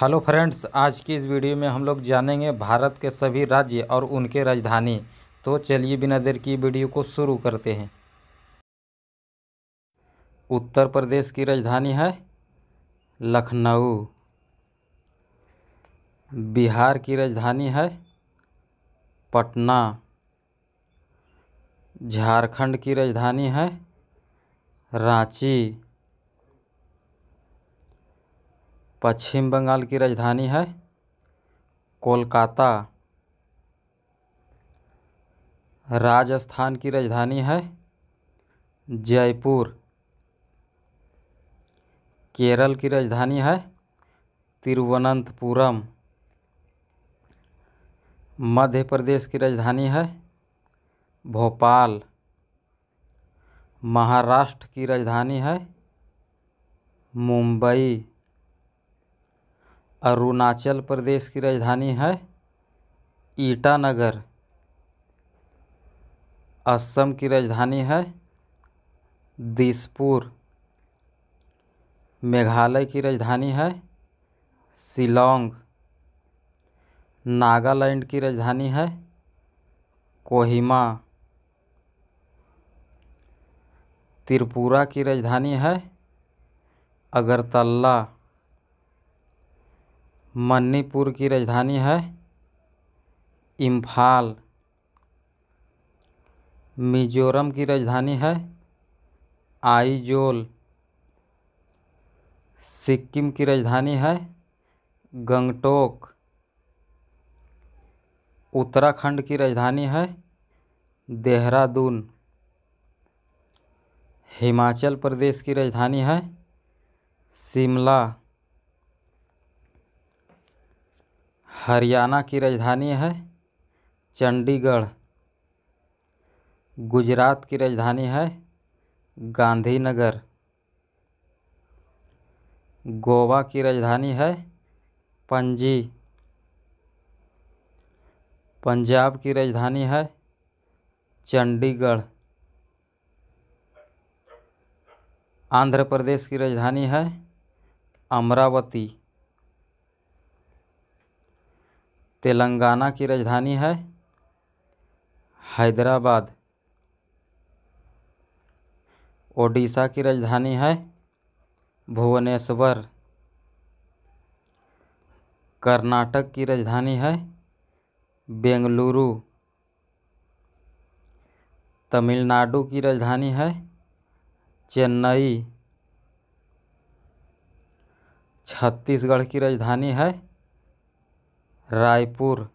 hello friends आज की इस वीडियो में हम लोग जानेंगे भारत के सभी राज्य और उनके राजधानी तो चलिए बिना देर की वीडियो को शुरू करते हैं उत्तर प्रदेश की राजधानी है लखनऊ बिहार की राजधानी है पटना झारखंड की राजधानी है रांची पश्चिम बंगाल की राजधानी है कोलकाता राजस्थान की राजधानी है जयपुर केरल की राजधानी है तिरुवनंतपुरम मध्य प्रदेश की राजधानी है भोपाल महाराष्ट्र की राजधानी है मुंबई अरुणाचल प्रदेश की राजधानी है ईटानगर असम की राजधानी है दिसपुर मेघालय की राजधानी है शिलोंग नागालैंड की राजधानी है कोहिमा त्रिपुरा की राजधानी है अगरतला मणिपुर की राजधानी है इम्फाल मिजोरम की राजधानी है आइजोल सिक्किम की राजधानी है गंगटोक उत्तराखंड की राजधानी है देहरादून हिमाचल प्रदेश की राजधानी है शिमला हरियाणा की राजधानी है चंडीगढ़ गुजरात की राजधानी है गांधीनगर गोवा की राजधानी है पणजी पंजाब की राजधानी है चंडीगढ़ आंध्र प्रदेश की राजधानी है अमरावती तेलंगाना की राजधानी है हैदराबाद ओडिशा की राजधानी है भुवनेश्वर कर्नाटक की राजधानी है बेंगलुरु तमिलनाडु की राजधानी है चेन्नई छत्तीसगढ़ की राजधानी है रायपुर